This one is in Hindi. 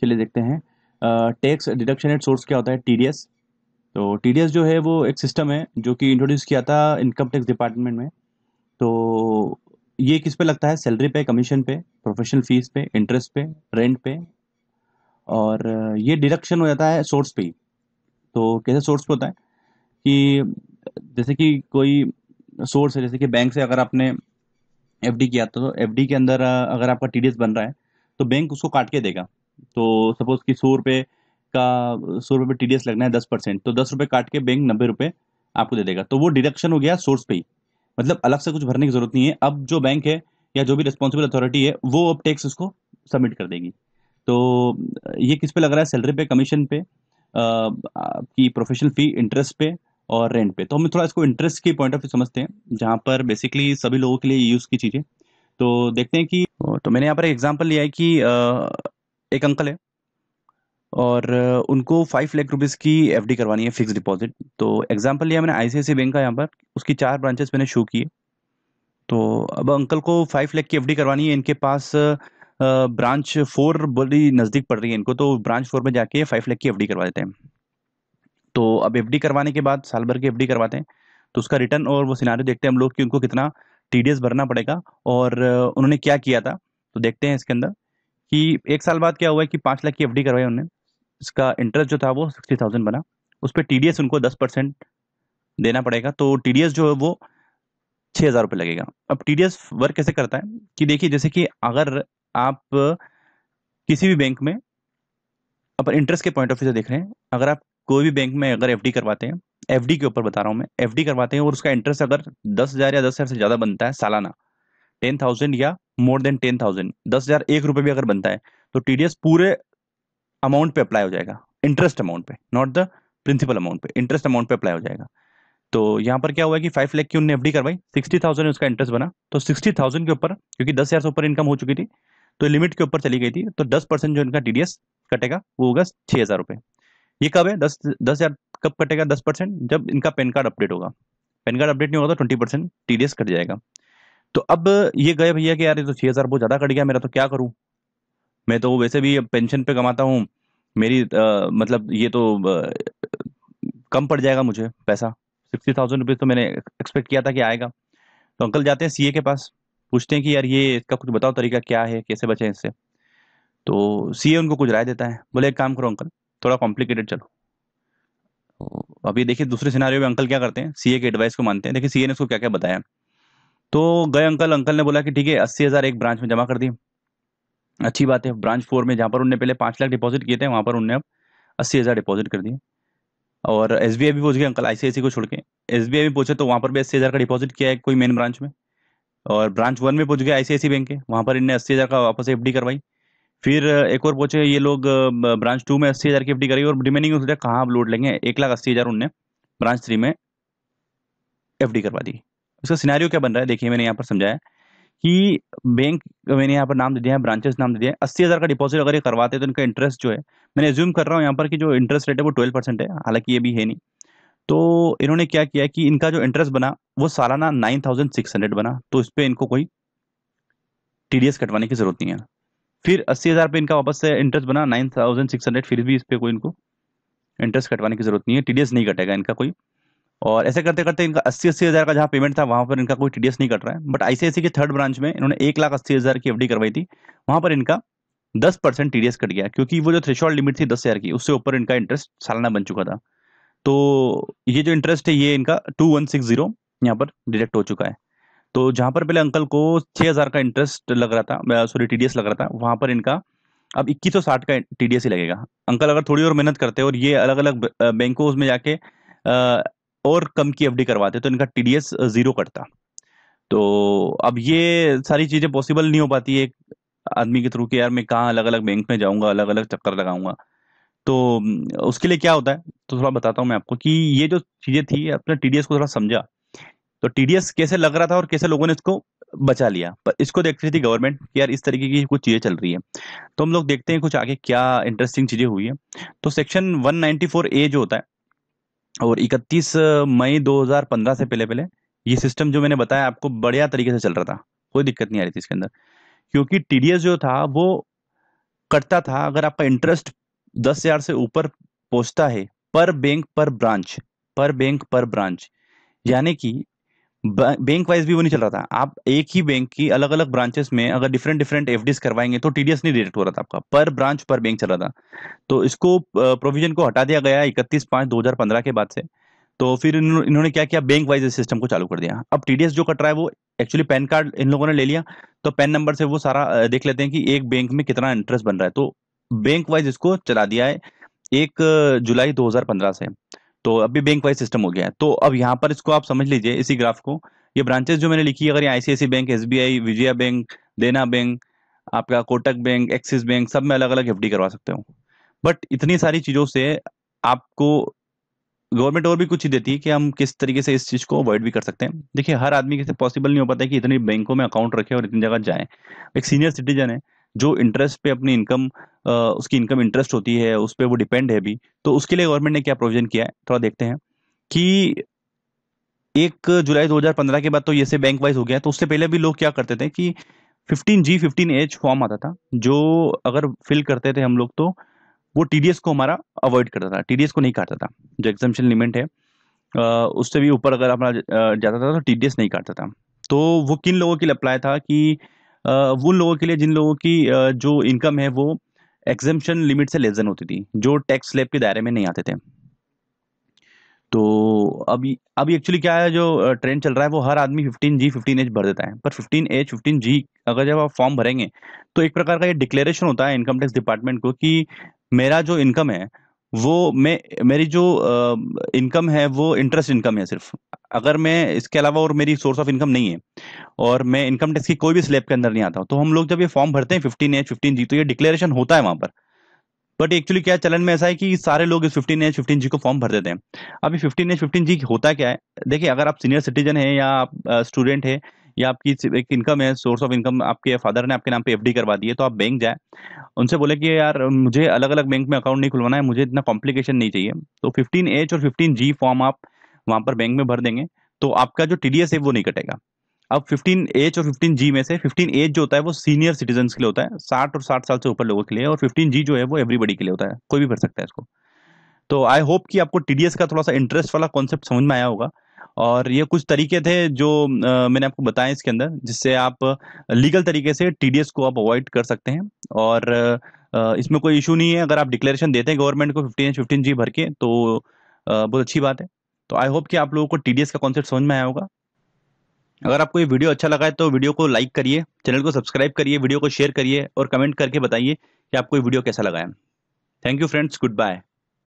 चलिए देखते हैं टैक्स डिडक्शन एट सोर्स क्या होता है टी तो टी जो है वो एक सिस्टम है जो कि इंट्रोड्यूस किया था इनकम टैक्स डिपार्टमेंट में तो ये किस पे लगता है सैलरी पे कमीशन पे प्रोफेशनल फीस पे इंटरेस्ट पे रेंट पे और ये डिडक्शन हो जाता है सोर्स पे ही तो कैसे सोर्स पे होता है कि जैसे कि कोई सोर्स है जैसे कि बैंक से अगर आपने एफ किया तो एफ के अंदर अगर आपका टी बन रहा है तो बैंक उसको काट के देगा तो सपोज कि सौ रुपये का सौ रुपये पर टी लगना है दस परसेंट तो दस रुपये काट के बैंक नब्बे रुपये आपको दे देगा तो वो डिडक्शन हो गया सोर्स पे ही मतलब अलग से कुछ भरने की जरूरत नहीं है अब जो बैंक है या जो भी रिस्पॉन्सिबल अथॉरिटी है वो अब टैक्स उसको सबमिट कर देगी तो ये किस पे लग रहा है सैलरी पे कमीशन पे आपकी प्रोफेशनल फ़ी इंटरेस्ट पे और रेंट पे तो हम थोड़ा इसको इंटरेस्ट के पॉइंट ऑफ व्यू समझते हैं जहाँ पर बेसिकली सभी लोगों के लिए यूज़ की चीज़ें तो देखते हैं कि तो मैंने यहाँ पर एक एग्जाम्पल लिया है कि एक अंकल है और उनको फाइव लाख रुपीज़ की एफडी करवानी है फिक्स डिपॉजिट तो एग्जांपल लिया मैंने आईसीआईसी बैंक का यहाँ पर उसकी चार ब्रांचेस मैंने शो किए तो अब अंकल को फाइव लाख की एफडी करवानी है इनके पास ब्रांच फोर बड़ी नज़दीक पड़ रही है इनको तो ब्रांच फोर में जाके फाइव लाख की एफ करवा देते हैं तो अब एफ करवाने के बाद साल भर की एफ करवाते हैं तो उसका रिटर्न और वो सिनारी देखते हैं हम लोग कि उनको कितना टी भरना पड़ेगा और उन्होंने क्या किया था तो देखते हैं इसके अंदर कि एक साल बाद क्या हुआ कि पांच लाख की एफ करवाई उन्होंने इसका इंटरेस्ट जो था वो सिक्सटी थाउजेंड बना उस पर टी उनको दस परसेंट देना पड़ेगा तो टी जो है वो छह हज़ार रुपये लगेगा अब टी वर्क कैसे करता है कि देखिए जैसे कि अगर आप किसी भी बैंक में अपन इंटरेस्ट के पॉइंट ऑफ व्यू से देख रहे हैं अगर आप कोई भी बैंक में अगर एफ करवाते हैं एफ के ऊपर बता रहा हूँ मैं एफ करवाते हैं और उसका इंटरेस्ट अगर दस हज़ार या दस हज़ार से ज़्यादा बनता है सालाना टेन थाउजेंड या मोर देन टेन थाउजेंड दस हजार एक रुपए भी अगर बनता है तो टीडीएस पूरे अमाउंट पे अप्लाई हो जाएगा इंटरेस्ट अमाउंट पे नॉट द प्रिंसिपल अमाउंट पे इंटरेस्ट अमाउंट पे अप्लाई हो जाएगा तो यहाँ पर क्या हुआ कि फाइव लाख की उनने एफडी करवाई सिक्सटी थाउजेंड उसका इंटरेस्ट बना तो सिक्सटी थाउजेंड के ऊपर क्योंकि दस हज़ार से ऊपर इनकम हो चुकी थी तो लिमिट के ऊपर चली गई थी तो दस परसेंट जो इनका टीडीएस कटेगा वो होगा छह हज़ार रुपए ये कब है दस दस हज़ार कब कटेगा दस परसेंट जब इनका पैन कार्ड अपडेट होगा पैन कार्ड अपडेट नहीं होगा तो ट्वेंटी परसेंट टीडीएस कट जाएगा तो अब ये गए भैया कि यार ये तो छः हज़ार बहुत ज़्यादा कट गया मेरा तो क्या करूँ मैं तो वैसे भी पेंशन पे कमाता हूँ मेरी आ, मतलब ये तो आ, कम पड़ जाएगा मुझे पैसा सिक्सटी थाउजेंड रुपीज़ तो मैंने एक्सपेक्ट किया था कि आएगा तो अंकल जाते हैं सीए के पास पूछते हैं कि यार ये इसका कुछ बताओ तरीका क्या है कैसे बचें इससे तो सीए उनको कुछ राय देता है बोले एक काम करो अंकल थोड़ा कॉम्प्लिकेटेड चलो अभी देखिए दूसरे सिनारियों में अंकल क्या करते हैं सीए के एडवाइस को मानते हैं देखिए सीए ने उसको क्या क्या बताया तो गए अंकल अंकल ने बोला कि ठीक है अस्सी हज़ार एक ब्रांच में जमा कर दिए अच्छी बात है ब्रांच फोर में जहाँ पर उनने पहले पाँच लाख डिपॉजिट किए थे वहाँ पर उनने अब अस्सी हज़ार डिपॉजिट कर दिए और एस बी आई भी पहुँच गए अंकल आई को छोड़ के एस बी भी पहुँचे तो वहाँ पर भी अस्सी हज़ार का डिपॉजिट किया है कोई मेन ब्रांच में और ब्रांच वन में पहुँच गए आई बैंक के वहाँ पर इनने अस्सी हज़ार का वापस एफ करवाई फिर एक और पहुँचे ये लोग ब्रांच टू में अस्सी हज़ार की एफ करी और रिमेनिंग कहाँ आप लोड लेंगे एक लाख अस्सी हज़ार उनने ब्रांच थ्री में एफ करवा दी उसका सिनारियो क्या बन रहा है देखिए मैंने यहाँ पर समझाया कि बैंक मैंने यहाँ पर नाम दे दिया है ब्रांचेस नाम दे दिया है अस्सी हज़ार का डिपॉजिट अगर ये करवाते हैं तो इनका इंटरेस्ट जो है मैंने एज्यूम कर रहा हूँ यहाँ पर कि जो इंटरेस्ट रेट है वो ट्वेल्व परसेंट है हालांकि ये भी है नहीं तो इन्होंने क्या किया कि इनका जो इंटरेस्ट बना वो सालाना नाइन थाउजेंड सिक्स हंड्रेड बना तो इस पर इनको कोई टी कटवाने की ज़रूरत नहीं है फिर अस्सी हज़ार इनका वापस से इंटरेस्ट बना नाइन थाउजेंड सिक्स हंड्रेड फिर भी इस पर कोई इनको इंटरेस्ट कटवाने की ज़रूरत नहीं है टी नहीं कटेगा इनका कोई और ऐसे करते करते इनका अस्सी अस्सी हज़ार का जहाँ पेमेंट था वहाँ पर इनका कोई टीडीएस नहीं कट रहा है बट आईसीआईसी के थर्ड ब्रांच में इन्होंने एक लाख अस्सी हज़ार की एफ करवाई थी वहाँ पर इनका दस परसेंट टी कट गया क्योंकि वो जो थ्रेशॉल्ड लिमिट थी दस हज़ार की उससे ऊपर इनका इंटरेस्ट सालाना बन चुका था तो ये जो इंटरेस्ट है ये इनका टू वन सिक्स जीरो यहाँ पर डिडक्ट हो चुका है तो जहाँ पर पहले अंकल को छः हज़ार का इंटरेस्ट लग रहा था सॉरी टी लग रहा था वहाँ पर इनका अब इक्कीस सौ साठ का टी ही लगेगा अंकल अगर थोड़ी और मेहनत करते और ये अलग अलग बैंकों में जाके और कम की एफडी करवाते तो इनका टीडीएस जीरो कटता तो अब ये सारी चीजें पॉसिबल नहीं हो पाती एक आदमी के थ्रू कि यार मैं कहाँ अलग अलग बैंक में जाऊंगा अलग अलग चक्कर लगाऊंगा तो उसके लिए क्या होता है तो थोड़ा बताता हूँ मैं आपको कि ये जो चीजें थी अपने टीडीएस को थोड़ा समझा तो टीडीएस कैसे लग रहा था और कैसे लोगों ने इसको बचा लिया पर इसको देख रही थी गवर्नमेंट कि यार इस तरीके की कुछ चीजें चल रही है तो हम लोग देखते हैं कुछ आगे क्या इंटरेस्टिंग चीजें हुई है तो सेक्शन 194 ए जो होता है और 31 मई 2015 से पहले पहले ये सिस्टम जो मैंने बताया आपको बढ़िया तरीके से चल रहा था कोई दिक्कत नहीं आ रही थी इसके अंदर क्योंकि टी जो था वो कटता था अगर आपका इंटरेस्ट दस हजार से ऊपर पहुंचता है पर बैंक पर ब्रांच पर बैंक पर ब्रांच यानी कि बैंक वाइज भी वो नहीं चल रहा था आप एक ही बैंक की अलग अलग ब्रांचेस में अगर डिफरेंट डिफरेंट एफ करवाएंगे तो टीडीएस नहीं डिडक्ट हो रहा था आपका पर ब्रांच पर बैंक चल रहा था तो इसको प्रोविजन को हटा दिया गया इकतीस पाँच दो के बाद से तो फिर इन्होंने क्या किया बैंक वाइज सिस्टम को चालू कर दिया अब टीडीएस जो कट रहा है वो एक्चुअली पैन कार्ड इन लोगों ने ले लिया तो पैन नंबर से वो सारा देख लेते हैं कि एक बैंक में कितना इंटरेस्ट बन रहा है तो बैंक वाइज इसको चला दिया है एक जुलाई 2015 से तो अभी बैंक वाइज सिस्टम हो गया है तो अब यहाँ पर इसको आप समझ लीजिए इसी ग्राफ को ये ब्रांचेस जो मैंने लिखी है अगर ये आईसीआईसी बैंक एस विजया बैंक देना बैंक आपका कोटक बैंक एक्सिस बैंक सब में अलग अलग एफ करवा सकते हो बट इतनी सारी चीज़ों से आपको गवर्नमेंट और भी कुछ देती है कि हम किस तरीके से इस चीज़ को अवॉइड भी कर सकते हैं देखिए हर आदमी के पॉसिबल नहीं हो पाता है कि इतनी बैंकों में अकाउंट रखे और इतनी जगह जाए एक सीनियर सिटीजन है जो इंटरेस्ट पे अपनी इनकम उसकी इनकम इंटरेस्ट होती है उस पर वो डिपेंड है भी तो उसके लिए गवर्नमेंट ने क्या प्रोविजन किया है थोड़ा देखते हैं कि एक जुलाई 2015 के बाद तो ये से बैंक वाइज हो गया तो उससे पहले भी लोग क्या करते थे कि 15 जी 15 एच फॉर्म आता था जो अगर फिल करते थे हम लोग तो वो टी को हमारा अवॉइड करता था टी को नहीं काटता था जो एग्जामेशन लिमिट है उससे भी ऊपर अगर अपना जाता था तो टी नहीं काटता था तो वो किन लोगों के लिए अप्लाई था कि उन लोगों के लिए जिन लोगों की जो इनकम है वो एग्जामेशन लिमिट से लेस होती थी जो टैक्स स्लैब के दायरे में नहीं आते थे तो अभी अभी एक्चुअली क्या है जो ट्रेंड चल रहा है वो हर आदमी 15 जी 15 एज भर देता है पर 15 एज 15 जी अगर जब आप फॉर्म भरेंगे तो एक प्रकार का ये डिक्लेरेशन होता है इनकम टैक्स डिपार्टमेंट को कि मेरा जो इनकम है वो मैं मेरी जो इनकम है वो इंटरेस्ट इनकम है सिर्फ अगर मैं इसके अलावा और मेरी सोर्स ऑफ इनकम नहीं है और मैं इनकम टैक्स की कोई भी स्लैब के अंदर नहीं आता तो हम लोग जब ये फॉर्म भरते हैं फिफ्टीन एच फिफ्टीन जी तो ये डिक्लेरेशन होता है वहां पर बट एक्चुअली क्या चलन में ऐसा है कि सारे लोग इस फिफ्टीन एच फिफ्टीन जी को फॉर्म भर देते हैं अभी फिफ्टीन एच फिफ्टीन जी होता क्या है देखिए अगर आप सीनियर सिटीजन है या आप स्टूडेंट है या आपकी एक इनकम है सोर्स ऑफ इनकम आपके फादर ने आपके नाम पे एफडी करवा दी है तो आप बैंक जाए उनसे बोले कि यार मुझे अलग अलग बैंक में अकाउंट नहीं खुलवाना है मुझे इतना कॉम्प्लिकेशन नहीं चाहिए तो फिफ्टीन एच और फिफ्टीन जी फॉर्म आप वहाँ पर बैंक में भर देंगे तो आपका जो टी है वो नहीं कटेगा अब फिफ्टीन एच और फिफ्टीन जी में से फिफ्टीन एज जो होता है वो सीनियर सिटीजन के लिए होता है साठ और साठ साल से ऊपर लोगों के लिए और फिफ्टीन जी जो है वो एवरीबडी के लिए होता है कोई भी भर सकता है इसको तो आई होप कि आपको टी का थोड़ा सा इंटरेस्ट वाला कॉन्सेप्ट समझ में आया होगा और ये कुछ तरीके थे जो मैंने आपको बताया इसके अंदर जिससे आप लीगल तरीके से टी को आप अवॉइड कर सकते हैं और इसमें कोई इशू नहीं है अगर आप डिक्लेरेशन देते हैं गवर्नमेंट को फिफ्टीन फिफ्टीन जी भर के तो बहुत अच्छी बात है तो आई होप कि आप लोगों को टी का कॉन्सेप्ट समझ में आया होगा अगर आपको ये वीडियो अच्छा लगा है तो वीडियो को लाइक करिए चैनल को सब्सक्राइब करिए वीडियो को शेयर करिए और कमेंट करके बताइए कि आपको ये वीडियो कैसा लगा है thank you friends good bye